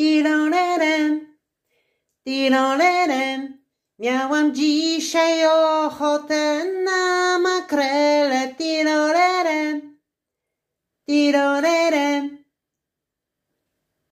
Tirolerem, tirolerem. Miałam dzisiaj ochotę na makrele. Tirolerem, tirolerem.